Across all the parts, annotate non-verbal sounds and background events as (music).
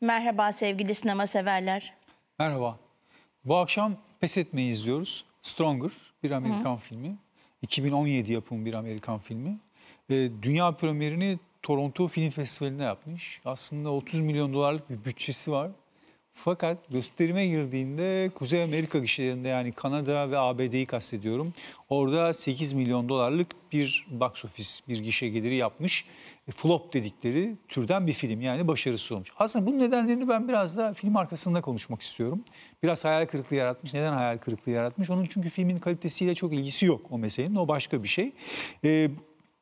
Merhaba sevgili sinema severler. Merhaba. Bu akşam Pes Etmeyi izliyoruz. Stronger bir Amerikan Hı. filmi. 2017 yapımı bir Amerikan filmi. Ee, dünya premierini Toronto Film Festivali'ne yapmış. Aslında 30 milyon dolarlık bir bütçesi var. Fakat gösterime girdiğinde Kuzey Amerika gişelerinde yani Kanada ve ABD'yi kastediyorum. Orada 8 milyon dolarlık bir box office, bir gişe geliri yapmış. E, flop dedikleri türden bir film yani başarısız olmuş. Aslında bunun nedenlerini ben biraz da film arkasında konuşmak istiyorum. Biraz hayal kırıklığı yaratmış. Neden hayal kırıklığı yaratmış? Onun çünkü filmin kalitesiyle çok ilgisi yok o meselenin. O başka bir şey. E,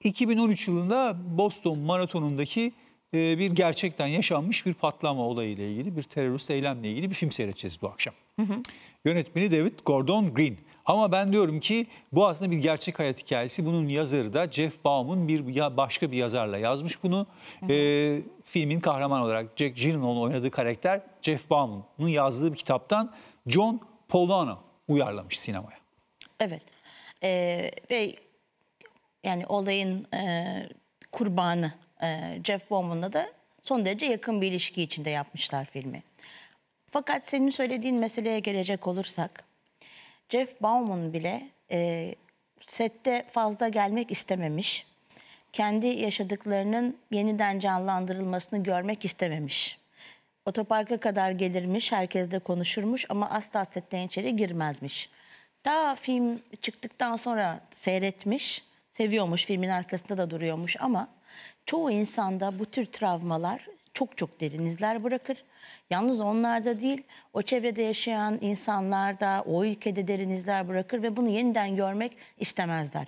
2013 yılında Boston maratonundaki e, bir gerçekten yaşanmış bir patlama olayıyla ilgili bir terörist eylemle ilgili bir film seyredeceğiz bu akşam. Hı hı. Yönetmeni David Gordon Green. Ama ben diyorum ki bu aslında bir gerçek hayat hikayesi. Bunun yazarı da Jeff Baum'un bir ya başka bir yazarla yazmış bunu. Hı hı. E, filmin kahraman olarak Jack Gyllenhaal'ın oynadığı karakter Jeff Baum'un yazdığı bir kitaptan John Polano uyarlamış sinemaya. Evet. Ee, ve yani olayın e, kurbanı e, Jeff Baum'unla da son derece yakın bir ilişki içinde yapmışlar filmi. Fakat senin söylediğin meseleye gelecek olursak Jeff Baum'un bile e, sette fazla gelmek istememiş. Kendi yaşadıklarının yeniden canlandırılmasını görmek istememiş. Otoparka kadar gelirmiş, herkesle konuşurmuş ama asla setten içeri girmezmiş. Daha film çıktıktan sonra seyretmiş seviyormuş, filmin arkasında da duruyormuş ama çoğu insanda bu tür travmalar çok çok derin izler bırakır. Yalnız onlarda değil, o çevrede yaşayan insanlarda, o ülkede derin izler bırakır ve bunu yeniden görmek istemezler.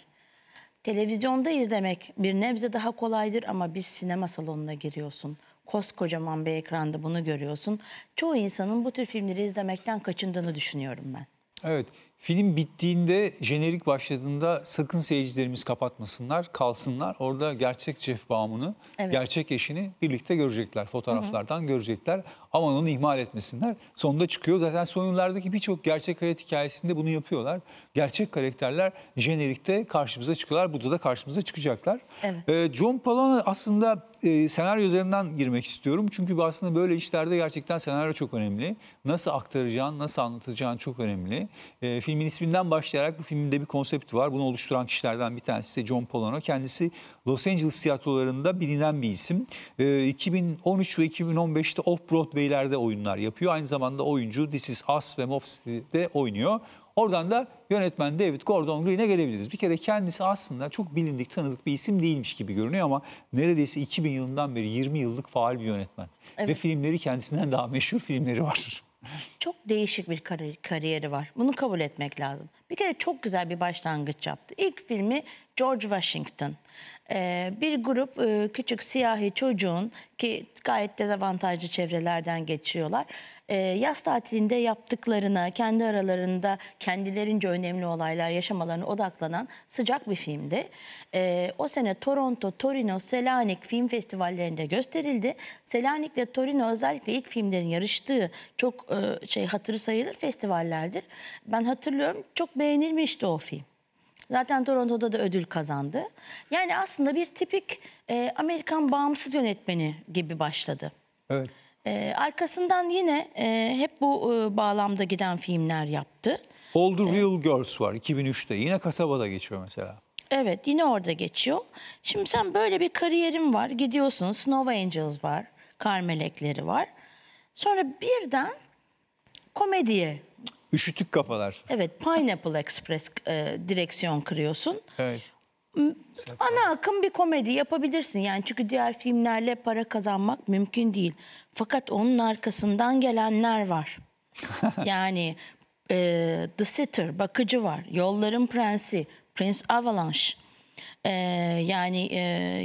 Televizyonda izlemek bir nebze daha kolaydır ama bir sinema salonuna giriyorsun. Koskocaman bir ekranda bunu görüyorsun. Çoğu insanın bu tür filmleri izlemekten kaçındığını düşünüyorum ben. Evet. Film bittiğinde, jenerik başladığında sakın seyircilerimiz kapatmasınlar, kalsınlar. Orada gerçek Jeff Baum'unu, evet. gerçek eşini birlikte görecekler. Fotoğraflardan hı hı. görecekler. ama onu ihmal etmesinler. Sonunda çıkıyor. Zaten son yıllardaki birçok gerçek hayat hikayesinde bunu yapıyorlar. Gerçek karakterler jenerikte karşımıza çıkıyorlar. Burada da karşımıza çıkacaklar. Evet. Ee, John Palona aslında e, senaryo üzerinden girmek istiyorum. Çünkü aslında böyle işlerde gerçekten senaryo çok önemli. Nasıl aktaracağın, nasıl anlatacağın çok önemli. Ee, filmin isminden başlayarak bu filmde bir konsept var. Bunu oluşturan kişilerden bir tanesi de John Polano. Kendisi Los Angeles tiyatrolarında bilinen bir isim. E, ee, 2013 ve 2015'te Off-Broadway'lerde oyunlar yapıyor. Aynı zamanda oyuncu This Is Us ve Mob City'de oynuyor. Oradan da yönetmen David Gordon Green'e gelebiliriz. Bir kere kendisi aslında çok bilindik, tanıdık bir isim değilmiş gibi görünüyor ama neredeyse 2000 yılından beri 20 yıllık faal bir yönetmen. Evet. Ve filmleri kendisinden daha meşhur filmleri var. (laughs) çok değişik bir kariyeri var. Bunu kabul etmek lazım. Bir kere çok güzel bir başlangıç yaptı. İlk filmi George Washington. Ee, bir grup e, küçük siyahi çocuğun ki gayet dezavantajlı çevrelerden geçiyorlar. Ee, yaz tatilinde yaptıklarına, kendi aralarında kendilerince önemli olaylar yaşamalarına odaklanan sıcak bir filmdi. Ee, o sene Toronto, Torino, Selanik film festivallerinde gösterildi. Selanik ile Torino özellikle ilk filmlerin yarıştığı çok e, şey hatırı sayılır festivallerdir. Ben hatırlıyorum çok beğenilmişti o film. Zaten Toronto'da da ödül kazandı. Yani aslında bir tipik e, Amerikan bağımsız yönetmeni gibi başladı. Evet. E, arkasından yine e, hep bu e, bağlamda giden filmler yaptı. All the Real Girls var 2003'te. Yine kasabada geçiyor mesela. Evet yine orada geçiyor. Şimdi sen böyle bir kariyerin var. Gidiyorsun Snow Angels var. Kar Melekleri var. Sonra birden komediye Üşütük kafalar. Evet Pineapple Express e, direksiyon kırıyorsun. Evet. Ana akım bir komedi yapabilirsin yani çünkü diğer filmlerle para kazanmak mümkün değil. Fakat onun arkasından gelenler var. (laughs) yani e, The Sitter, Bakıcı var, Yolların Prensi, Prince Avalanche, e, yani e,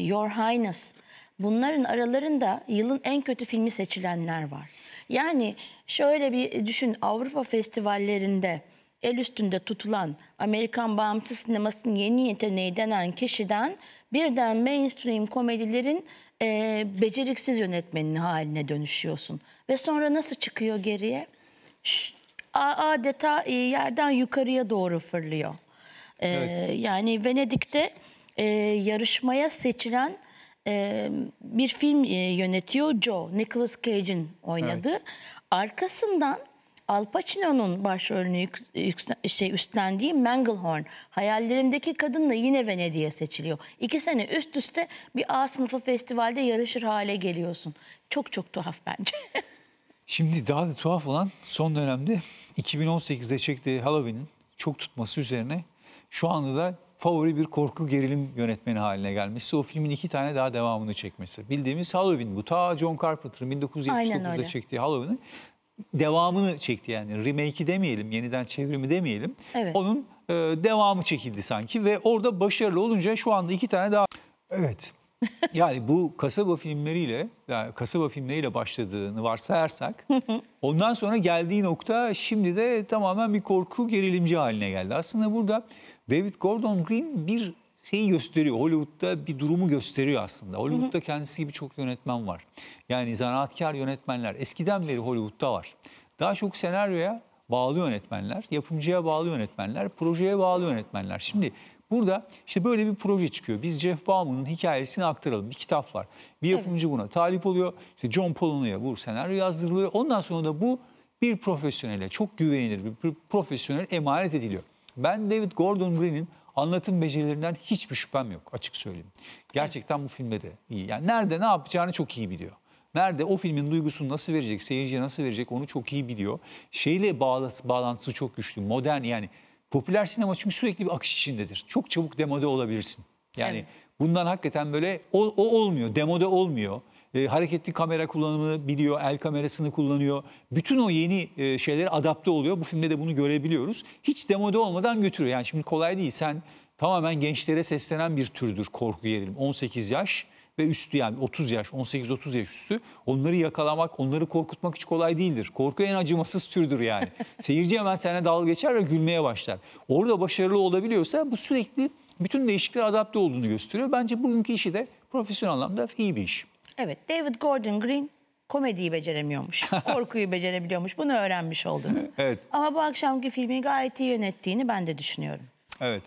Your Highness. Bunların aralarında yılın en kötü filmi seçilenler var. Yani şöyle bir e, düşün Avrupa festivallerinde el üstünde tutulan Amerikan bağımsız sinemasının yeni yeteneği denen kişiden birden mainstream komedilerin e, beceriksiz yönetmenin haline dönüşüyorsun. Ve sonra nasıl çıkıyor geriye? Şşt, adeta e, yerden yukarıya doğru fırlıyor. E, evet. Yani Venedik'te e, yarışmaya seçilen e, bir film yönetiyor Joe, Nicholas Cage'in oynadığı. Evet. Arkasından Al Pacino'nun başrolünü şey, üstlendiği Manglehorn, Hayallerimdeki Kadınla yine Venedik'e seçiliyor. İki sene üst üste bir A sınıfı festivalde yarışır hale geliyorsun. Çok çok tuhaf bence. (laughs) Şimdi daha da tuhaf olan son dönemde 2018'de çektiği Halloween'in çok tutması üzerine şu anda da favori bir korku gerilim yönetmeni haline gelmiş. o filmin iki tane daha devamını çekmesi. Bildiğimiz Halloween bu. Ta John Carpenter'ın 1979'da çektiği Halloween'ın devamını çekti yani. Remake'i demeyelim, yeniden çevrimi demeyelim. Evet. Onun e, devamı çekildi sanki ve orada başarılı olunca şu anda iki tane daha... Evet. (laughs) yani bu kasaba filmleriyle, yani kasaba filmleriyle başladığını varsayarsak, ondan sonra geldiği nokta şimdi de tamamen bir korku gerilimci haline geldi. Aslında burada David Gordon Green bir şeyi gösteriyor. Hollywood'da bir durumu gösteriyor aslında. Hollywood'da kendisi gibi çok yönetmen var. Yani zanaatkar yönetmenler eskiden beri Hollywood'da var. Daha çok senaryoya bağlı yönetmenler, yapımcıya bağlı yönetmenler, projeye bağlı yönetmenler. Şimdi burada işte böyle bir proje çıkıyor. Biz Jeff Baum'un hikayesini aktaralım. Bir kitap var. Bir yapımcı buna talip oluyor. İşte John Polonia'ya bu senaryo yazdırılıyor. Ondan sonra da bu bir profesyonele, çok güvenilir bir profesyonel emanet ediliyor. Ben David Gordon Green'in anlatım becerilerinden hiçbir şüphem yok açık söyleyeyim. Gerçekten bu filmde de iyi. Yani nerede ne yapacağını çok iyi biliyor. Nerede o filmin duygusunu nasıl verecek, seyirciye nasıl verecek onu çok iyi biliyor. Şeyle bağlantısı, bağlantısı çok güçlü. Modern yani popüler sinema çünkü sürekli bir akış içindedir. Çok çabuk demode olabilirsin. Yani evet. bundan hakikaten böyle o, o olmuyor, demode olmuyor e, hareketli kamera kullanımı biliyor, el kamerasını kullanıyor. Bütün o yeni e, şeylere adapte oluyor. Bu filmde de bunu görebiliyoruz. Hiç demode olmadan götürüyor. Yani şimdi kolay değil. Sen tamamen gençlere seslenen bir türdür korku gerilim. 18 yaş ve üstü yani 30 yaş, 18-30 yaş üstü. Onları yakalamak, onları korkutmak hiç kolay değildir. Korku en acımasız türdür yani. (laughs) Seyirci hemen seninle dalga geçer ve gülmeye başlar. Orada başarılı olabiliyorsa bu sürekli bütün değişikliklere adapte olduğunu gösteriyor. Bence bugünkü işi de profesyonel anlamda iyi bir iş. Evet, David Gordon Green komediyi beceremiyormuş. (laughs) korkuyu becerebiliyormuş. Bunu öğrenmiş oldum. (laughs) evet. Ama bu akşamki filmi gayet iyi yönettiğini ben de düşünüyorum. Evet.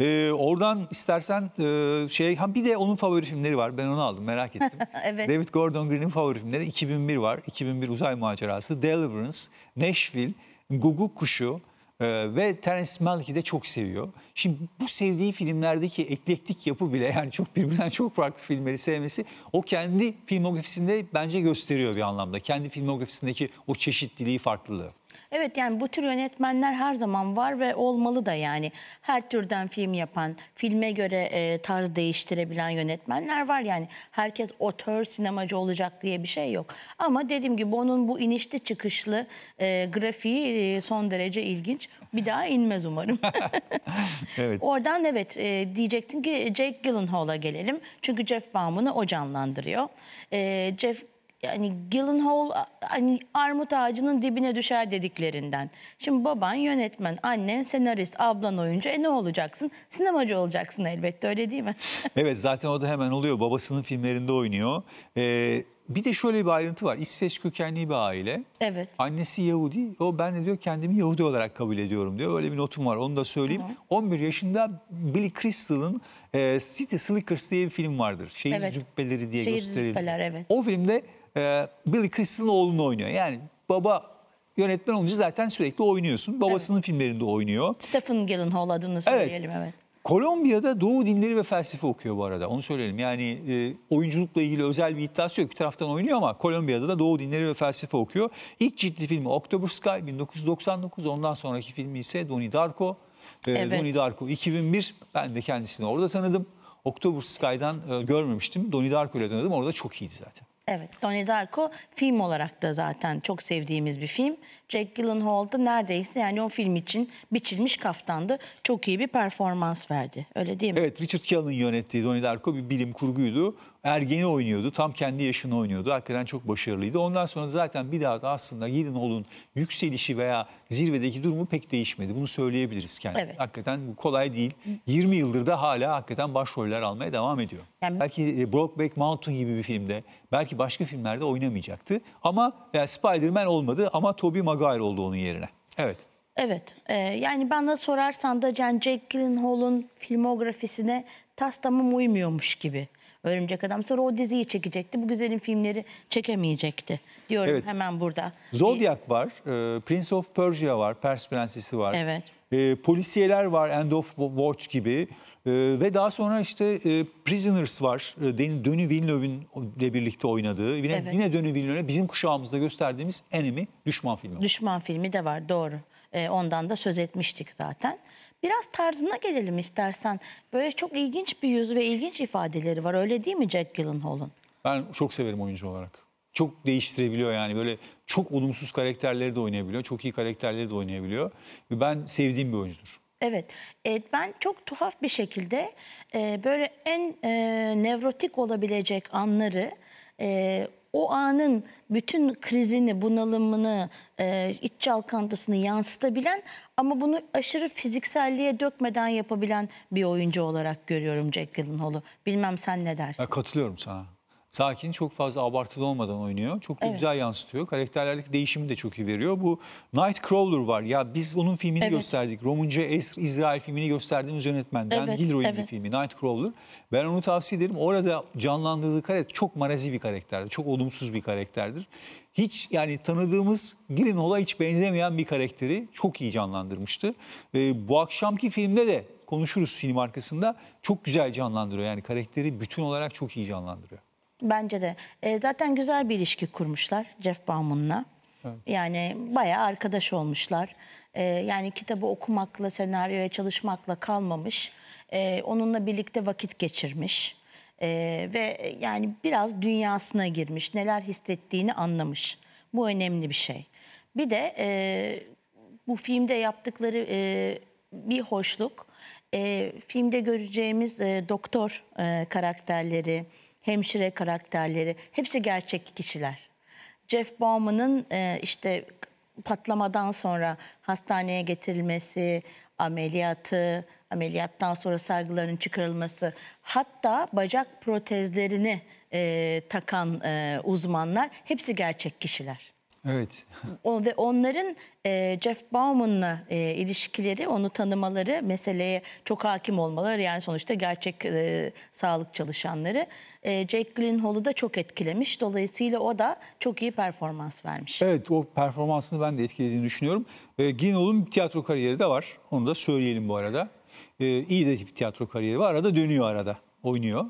Ee, oradan istersen e, şey ha bir de onun favori filmleri var. Ben onu aldım merak ettim. (laughs) evet. David Gordon Green'in favori filmleri 2001 var. 2001 Uzay Macerası, Deliverance, Nashville, Gugu Kuşu, ee, ve Terence Malick'i de çok seviyor. Şimdi bu sevdiği filmlerdeki eklektik yapı bile yani çok birbirinden çok farklı filmleri sevmesi o kendi filmografisinde bence gösteriyor bir anlamda. Kendi filmografisindeki o çeşitliliği, farklılığı. Evet yani bu tür yönetmenler her zaman var ve olmalı da yani. Her türden film yapan, filme göre e, tarz değiştirebilen yönetmenler var yani. Herkes otör sinemacı olacak diye bir şey yok. Ama dediğim gibi onun bu inişli çıkışlı e, grafiği e, son derece ilginç. Bir daha inmez umarım. (laughs) (laughs) evet. Oradan evet e, diyecektim ki Jake Gyllenhaal'a gelelim. Çünkü Jeff Baum'unu o canlandırıyor. E, Jeff yani Gyllenhaal hani armut ağacının dibine düşer dediklerinden. Şimdi baban yönetmen, annen senarist, ablan oyuncu. E ne olacaksın? Sinemacı olacaksın elbette öyle değil mi? (laughs) evet zaten o da hemen oluyor. Babasının filmlerinde oynuyor. Ee, bir de şöyle bir ayrıntı var. İsveç kökenli bir aile. Evet. Annesi Yahudi. O ben de diyor kendimi Yahudi olarak kabul ediyorum diyor. Öyle bir notum var onu da söyleyeyim. Hı hı. 11 yaşında Billy Crystal'ın e, City Slickers diye bir film vardır. Şehir evet. Züppeleri diye Şehir gösterildi. Züppeler evet. O filmde e, Billy Crystal'ın oğlunu oynuyor. Yani baba yönetmen olunca zaten sürekli oynuyorsun. Babasının evet. filmlerinde oynuyor. Stephen Gyllenhaal adını söyleyelim evet. evet. Kolombiya'da Doğu dinleri ve felsefe okuyor bu arada. Onu söyleyelim. Yani e, oyunculukla ilgili özel bir iddiası yok. Bir taraftan oynuyor ama Kolombiya'da da Doğu dinleri ve felsefe okuyor. İlk ciddi filmi October Sky 1999. Ondan sonraki filmi ise Donnie Darko. E, evet. Donnie Darko 2001. Ben de kendisini orada tanıdım. October Sky'dan e, görmemiştim. Donnie Darko ile tanıdım. Orada çok iyiydi zaten. Evet, Donnie Darko film olarak da zaten çok sevdiğimiz bir film. Jack Gyllenhaal da neredeyse yani o film için biçilmiş kaftandı. Çok iyi bir performans verdi, öyle değil mi? Evet, Richard Kiel'in yönettiği Donnie Darko bir bilim kurguydu ergeni oynuyordu. Tam kendi yaşını oynuyordu. Hakikaten çok başarılıydı. Ondan sonra zaten bir daha da aslında Yedinoğlu'nun yükselişi veya zirvedeki durumu pek değişmedi. Bunu söyleyebiliriz kendi. Evet. Hakikaten bu kolay değil. 20 yıldır da hala hakikaten başroller almaya devam ediyor. Yani... Belki e, Brokeback Mountain gibi bir filmde, belki başka filmlerde oynamayacaktı. Ama yani Spider-Man olmadı ama Tobey Maguire oldu onun yerine. Evet. Evet. E, yani bana sorarsan da Can Jack Gyllenhaal'un filmografisine tas tamam uymuyormuş gibi. Örümcek Adam. Sonra o diziyi çekecekti. Bu güzelin filmleri çekemeyecekti. Diyorum evet. hemen burada. Zodiac ee, var. E, Prince of Persia var. Pers Prensesi var. Evet. E, polisiyeler var. End of Watch gibi. E, ve daha sonra işte e, Prisoners var. E, Dönü Villeneuve'ün ile birlikte oynadığı. Yine, evet. yine Dönü Villeneuve'le bizim kuşağımızda gösterdiğimiz Enemy düşman filmi. Düşman filmi de var doğru. E, ondan da söz etmiştik zaten. Biraz tarzına gelelim istersen. Böyle çok ilginç bir yüz ve ilginç ifadeleri var. Öyle değil mi Jack Gyllenhaal'ın? Ben çok severim oyuncu olarak. Çok değiştirebiliyor yani böyle çok olumsuz karakterleri de oynayabiliyor. Çok iyi karakterleri de oynayabiliyor. Ben sevdiğim bir oyuncudur. Evet, evet ben çok tuhaf bir şekilde e, böyle en e, nevrotik olabilecek anları e, o anın bütün krizini, bunalımını, e, iç çalkantısını yansıtabilen ama bunu aşırı fizikselliğe dökmeden yapabilen bir oyuncu olarak görüyorum Jack Gyllenhaal'u. Bilmem sen ne dersin? Ya katılıyorum sana sakin, çok fazla abartılı olmadan oynuyor. Çok da Evet. güzel yansıtıyor. Karakterlerdeki değişimi de çok iyi veriyor. Bu Nightcrawler var. Ya biz onun filmini Evet. gösterdik. Romunca İsrail filmini gösterdiğimiz yönetmenden Evet, Gilroy'un bir filmi Nightcrawler. Ben onu tavsiye ederim. Orada canlandırdığı karakter çok marazi bir karakterdir. Çok olumsuz bir karakterdir. Hiç yani tanıdığımız Gilroy'a hiç benzemeyen bir karakteri çok iyi canlandırmıştı. Ee, bu akşamki filmde de konuşuruz film arkasında. Çok güzel canlandırıyor. Yani karakteri bütün olarak çok iyi canlandırıyor. Bence de. E, zaten güzel bir ilişki kurmuşlar Jeff Baum'unla. Evet. Yani bayağı arkadaş olmuşlar. E, yani kitabı okumakla, senaryoya çalışmakla kalmamış. E, onunla birlikte vakit geçirmiş. E, ve e, yani biraz dünyasına girmiş. Neler hissettiğini anlamış. Bu önemli bir şey. Bir de e, bu filmde yaptıkları e, bir hoşluk. E, filmde göreceğimiz e, doktor e, karakterleri, hemşire karakterleri hepsi gerçek kişiler. Jeff Bauman'ın e, işte patlamadan sonra hastaneye getirilmesi, ameliyatı, ameliyattan sonra sargılarının çıkarılması, hatta bacak protezlerini e, takan e, uzmanlar hepsi gerçek kişiler. Evet. O, ve onların e, Jeff Bauman'la e, ilişkileri, onu tanımaları, meseleye çok hakim olmaları yani sonuçta gerçek e, sağlık çalışanları e, Jake Gyllenhaal'ı da çok etkilemiş. Dolayısıyla o da çok iyi performans vermiş. Evet o performansını ben de etkilediğini düşünüyorum. E, Gyllenhaal'ın tiyatro kariyeri de var. Onu da söyleyelim bu arada. E, iyi de bir tiyatro kariyeri var. Arada dönüyor arada. Oynuyor.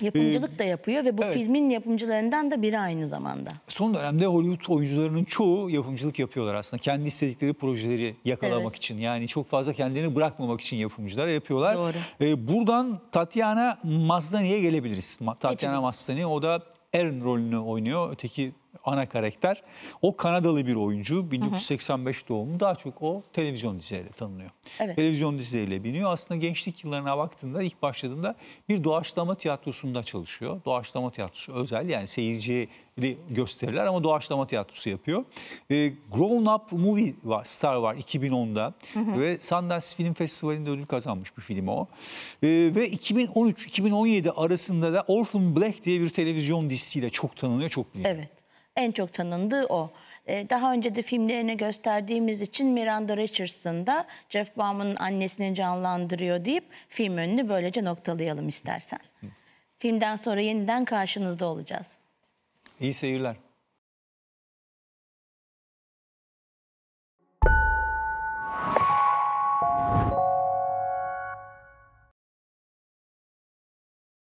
Yapımcılık ee, da yapıyor ve bu evet. filmin yapımcılarından da biri aynı zamanda. Son dönemde Hollywood oyuncularının çoğu yapımcılık yapıyorlar aslında. Kendi istedikleri projeleri yakalamak evet. için yani çok fazla kendilerini bırakmamak için yapımcılar yapıyorlar. Doğru. Ee, buradan Tatiana Mazdani'ye gelebiliriz. Tatiana Mazdani o da Erin rolünü oynuyor. Öteki ana karakter. O Kanadalı bir oyuncu. 1985 hı hı. doğumlu. Daha çok o televizyon dizileriyle tanınıyor. Evet. Televizyon dizileriyle biniyor. Aslında gençlik yıllarına baktığında ilk başladığında bir doğaçlama tiyatrosunda çalışıyor. Doğaçlama tiyatrosu özel yani seyirciyi gösteriler ama doğaçlama tiyatrosu yapıyor. E, Grown Up Movie Star var 2010'da hı hı. ve Sundance Film Festivali'nde ödül kazanmış bir film o. E, ve 2013-2017 arasında da Orphan Black diye bir televizyon dizisiyle çok tanınıyor, çok biliniyor. Evet en çok tanındığı o. E, daha önce de filmlerine gösterdiğimiz için Miranda Richardson da Jeff Baum'un annesini canlandırıyor deyip film önünü böylece noktalayalım istersen. Filmden sonra yeniden karşınızda olacağız. İyi seyirler.